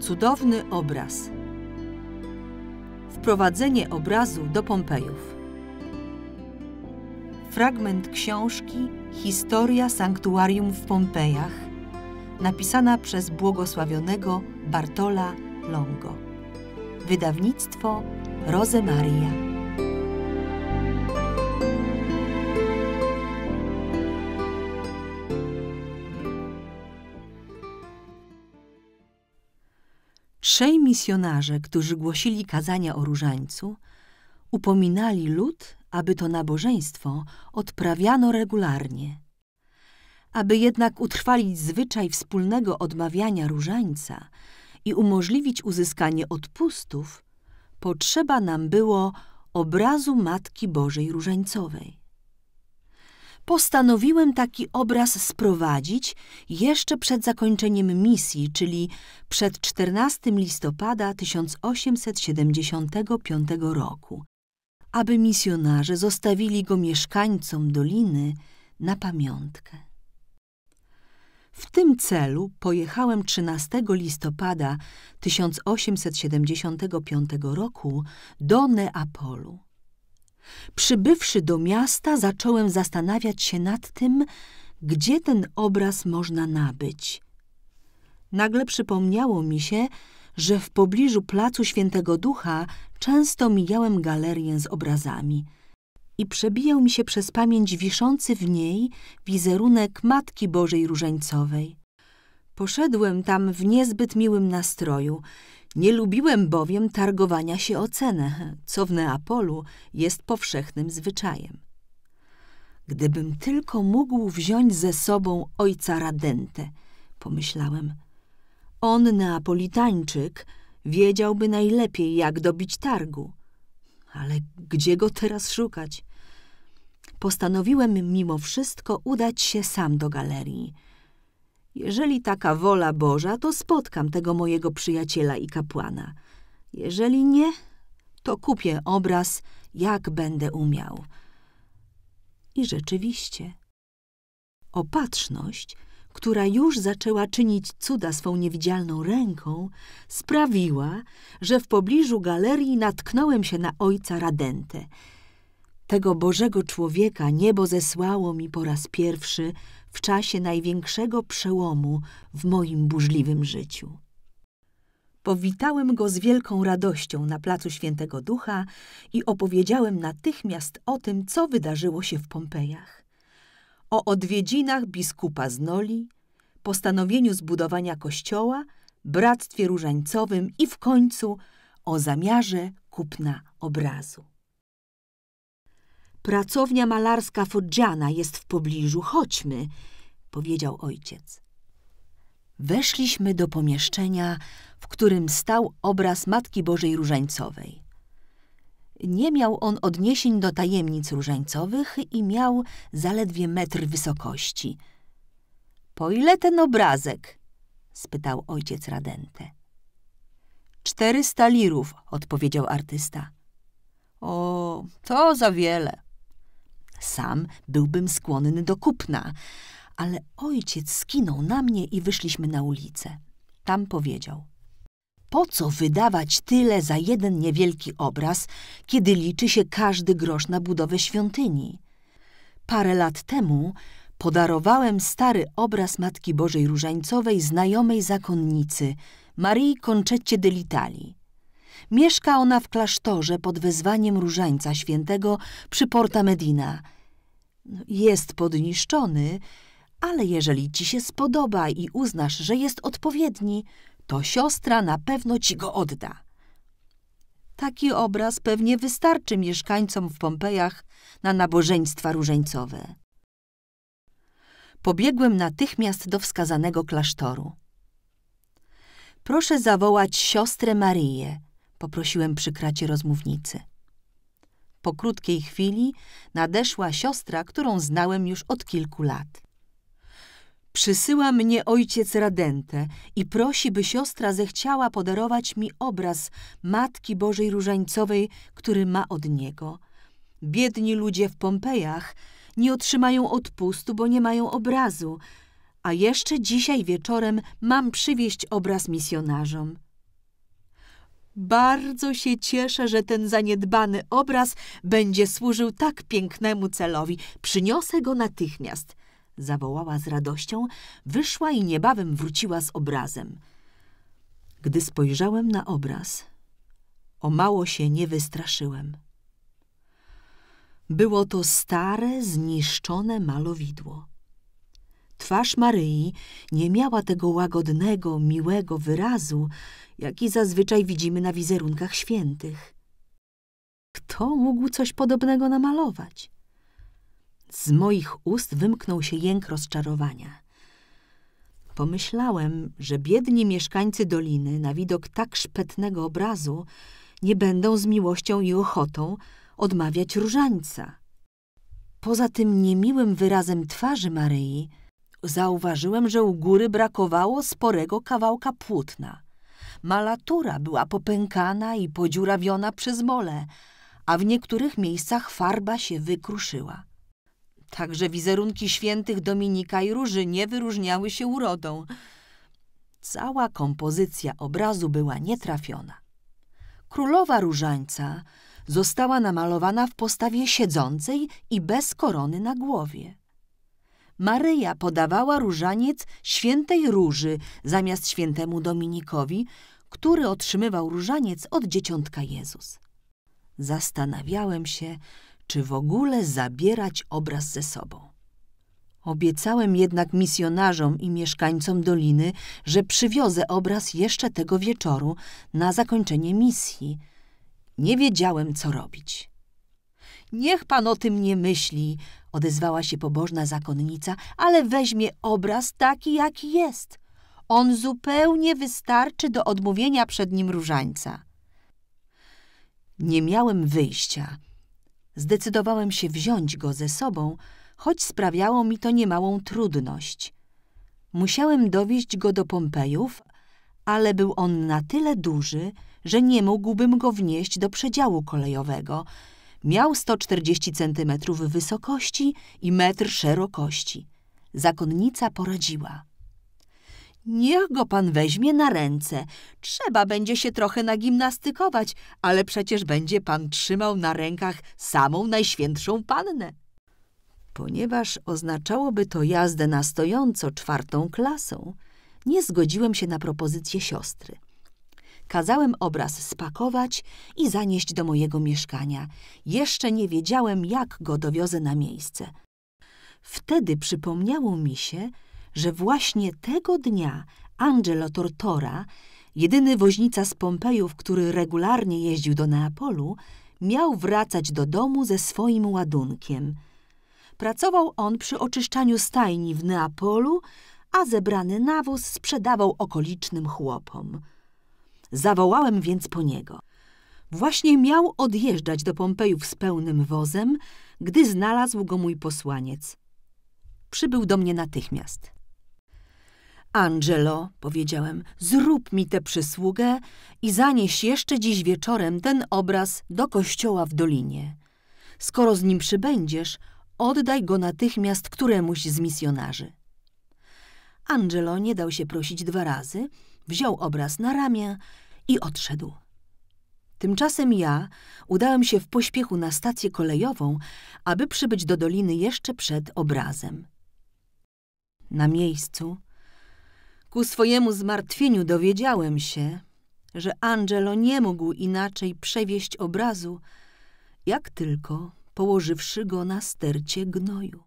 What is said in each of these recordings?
Cudowny obraz. Wprowadzenie obrazu do Pompejów. Fragment książki Historia Sanktuarium w Pompejach, napisana przez błogosławionego Bartola Longo. Wydawnictwo Rosemaria. trzej misjonarze, którzy głosili kazania o różańcu, upominali lud, aby to nabożeństwo odprawiano regularnie. Aby jednak utrwalić zwyczaj wspólnego odmawiania różańca i umożliwić uzyskanie odpustów, potrzeba nam było obrazu Matki Bożej Różańcowej postanowiłem taki obraz sprowadzić jeszcze przed zakończeniem misji, czyli przed 14 listopada 1875 roku, aby misjonarze zostawili go mieszkańcom doliny na pamiątkę. W tym celu pojechałem 13 listopada 1875 roku do Neapolu. Przybywszy do miasta, zacząłem zastanawiać się nad tym, gdzie ten obraz można nabyć. Nagle przypomniało mi się, że w pobliżu placu Świętego Ducha często mijałem galerię z obrazami i przebijał mi się przez pamięć wiszący w niej wizerunek Matki Bożej Różańcowej. Poszedłem tam w niezbyt miłym nastroju nie lubiłem bowiem targowania się o cenę, co w Neapolu jest powszechnym zwyczajem. Gdybym tylko mógł wziąć ze sobą ojca Radente, pomyślałem. On, Neapolitańczyk, wiedziałby najlepiej, jak dobić targu. Ale gdzie go teraz szukać? Postanowiłem mimo wszystko udać się sam do galerii. Jeżeli taka wola Boża, to spotkam tego mojego przyjaciela i kapłana. Jeżeli nie, to kupię obraz, jak będę umiał. I rzeczywiście. Opatrzność, która już zaczęła czynić cuda swą niewidzialną ręką, sprawiła, że w pobliżu galerii natknąłem się na ojca Radente. Tego Bożego człowieka niebo zesłało mi po raz pierwszy – w czasie największego przełomu w moim burzliwym życiu. Powitałem go z wielką radością na placu Świętego Ducha i opowiedziałem natychmiast o tym, co wydarzyło się w Pompejach. O odwiedzinach biskupa z Noli, postanowieniu zbudowania kościoła, bractwie różańcowym i w końcu o zamiarze kupna obrazu. Pracownia malarska Fodziana jest w pobliżu, chodźmy, powiedział ojciec. Weszliśmy do pomieszczenia, w którym stał obraz Matki Bożej Różańcowej. Nie miał on odniesień do tajemnic różańcowych i miał zaledwie metr wysokości. Po ile ten obrazek? spytał ojciec Radente. Czterysta lirów, odpowiedział artysta. O, to za wiele. Sam byłbym skłonny do kupna, ale ojciec skinął na mnie i wyszliśmy na ulicę. Tam powiedział – po co wydawać tyle za jeden niewielki obraz, kiedy liczy się każdy grosz na budowę świątyni? Parę lat temu podarowałem stary obraz Matki Bożej Różańcowej znajomej zakonnicy, Marii Concecie dell'Italii. Mieszka ona w klasztorze pod wezwaniem Różańca Świętego przy Porta Medina. No, jest podniszczony, ale jeżeli ci się spodoba i uznasz, że jest odpowiedni, to siostra na pewno ci go odda. Taki obraz pewnie wystarczy mieszkańcom w Pompejach na nabożeństwa różańcowe. Pobiegłem natychmiast do wskazanego klasztoru. Proszę zawołać siostrę Marię, poprosiłem przy kracie rozmównicy. Po krótkiej chwili nadeszła siostra, którą znałem już od kilku lat. Przysyła mnie ojciec Radente i prosi, by siostra zechciała podarować mi obraz Matki Bożej Różańcowej, który ma od niego. Biedni ludzie w Pompejach nie otrzymają odpustu, bo nie mają obrazu, a jeszcze dzisiaj wieczorem mam przywieźć obraz misjonarzom. Bardzo się cieszę, że ten zaniedbany obraz będzie służył tak pięknemu celowi. Przyniosę go natychmiast. Zawołała z radością, wyszła i niebawem wróciła z obrazem. Gdy spojrzałem na obraz, o mało się nie wystraszyłem. Było to stare, zniszczone malowidło. Twarz Maryi nie miała tego łagodnego, miłego wyrazu, jaki zazwyczaj widzimy na wizerunkach świętych. Kto mógł coś podobnego namalować? Z moich ust wymknął się jęk rozczarowania. Pomyślałem, że biedni mieszkańcy doliny na widok tak szpetnego obrazu nie będą z miłością i ochotą odmawiać różańca. Poza tym niemiłym wyrazem twarzy Maryi zauważyłem, że u góry brakowało sporego kawałka płótna. Malatura była popękana i podziurawiona przez mole, a w niektórych miejscach farba się wykruszyła. Także wizerunki świętych Dominika i Róży nie wyróżniały się urodą. Cała kompozycja obrazu była nietrafiona. Królowa Różańca została namalowana w postawie siedzącej i bez korony na głowie. Maryja podawała różaniec świętej Róży zamiast świętemu Dominikowi, który otrzymywał różaniec od dzieciątka Jezus. Zastanawiałem się, czy w ogóle zabierać obraz ze sobą. Obiecałem jednak misjonarzom i mieszkańcom doliny, że przywiozę obraz jeszcze tego wieczoru na zakończenie misji. Nie wiedziałem, co robić. Niech pan o tym nie myśli, odezwała się pobożna zakonnica, ale weźmie obraz taki, jaki jest. On zupełnie wystarczy do odmówienia przed nim różańca. Nie miałem wyjścia. Zdecydowałem się wziąć go ze sobą, choć sprawiało mi to niemałą trudność. Musiałem dowieść go do Pompejów, ale był on na tyle duży, że nie mógłbym go wnieść do przedziału kolejowego – Miał 140 centymetrów wysokości i metr szerokości. Zakonnica poradziła. Niech go pan weźmie na ręce. Trzeba będzie się trochę nagimnastykować, ale przecież będzie pan trzymał na rękach samą najświętszą pannę. Ponieważ oznaczałoby to jazdę na stojąco czwartą klasą, nie zgodziłem się na propozycję siostry. Kazałem obraz spakować i zanieść do mojego mieszkania. Jeszcze nie wiedziałem, jak go dowiozę na miejsce. Wtedy przypomniało mi się, że właśnie tego dnia Angelo Tortora, jedyny woźnica z Pompejów, który regularnie jeździł do Neapolu, miał wracać do domu ze swoim ładunkiem. Pracował on przy oczyszczaniu stajni w Neapolu, a zebrany nawóz sprzedawał okolicznym chłopom. Zawołałem więc po niego. Właśnie miał odjeżdżać do Pompejów z pełnym wozem, gdy znalazł go mój posłaniec. Przybył do mnie natychmiast. Angelo, powiedziałem, zrób mi tę przysługę i zanieś jeszcze dziś wieczorem ten obraz do kościoła w dolinie. Skoro z nim przybędziesz, oddaj go natychmiast któremuś z misjonarzy. Angelo nie dał się prosić dwa razy Wziął obraz na ramię i odszedł. Tymczasem ja udałem się w pośpiechu na stację kolejową, aby przybyć do doliny jeszcze przed obrazem. Na miejscu, ku swojemu zmartwieniu, dowiedziałem się, że Angelo nie mógł inaczej przewieźć obrazu, jak tylko położywszy go na stercie gnoju.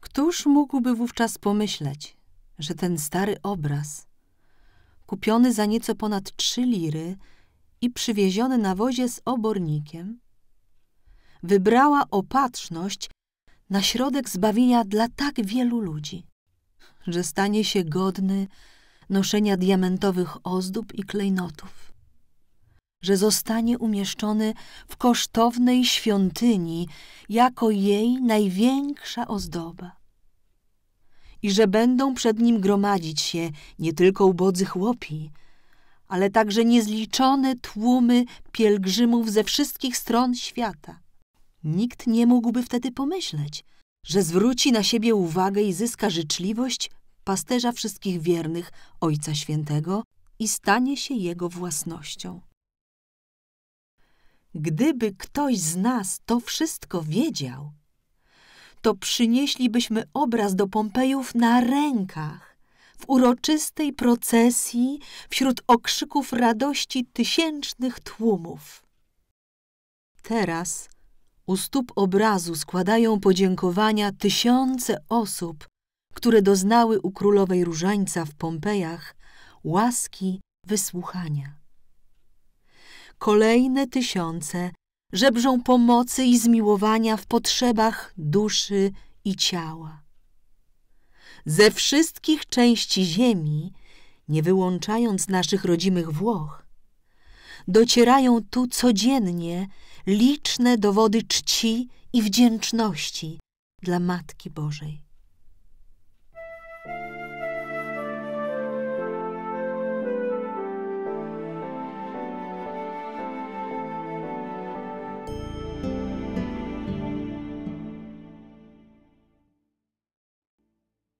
Któż mógłby wówczas pomyśleć, że ten stary obraz, kupiony za nieco ponad trzy liry i przywieziony na wozie z obornikiem, wybrała opatrzność na środek zbawienia dla tak wielu ludzi, że stanie się godny noszenia diamentowych ozdób i klejnotów, że zostanie umieszczony w kosztownej świątyni jako jej największa ozdoba i że będą przed nim gromadzić się nie tylko ubodzy chłopi, ale także niezliczone tłumy pielgrzymów ze wszystkich stron świata. Nikt nie mógłby wtedy pomyśleć, że zwróci na siebie uwagę i zyska życzliwość pasterza wszystkich wiernych Ojca Świętego i stanie się jego własnością. Gdyby ktoś z nas to wszystko wiedział, to przynieślibyśmy obraz do Pompejów na rękach, w uroczystej procesji, wśród okrzyków radości tysięcznych tłumów. Teraz u stóp obrazu składają podziękowania tysiące osób, które doznały u królowej różańca w Pompejach łaski wysłuchania. Kolejne tysiące żebrzą pomocy i zmiłowania w potrzebach duszy i ciała. Ze wszystkich części ziemi, nie wyłączając naszych rodzimych Włoch, docierają tu codziennie liczne dowody czci i wdzięczności dla Matki Bożej.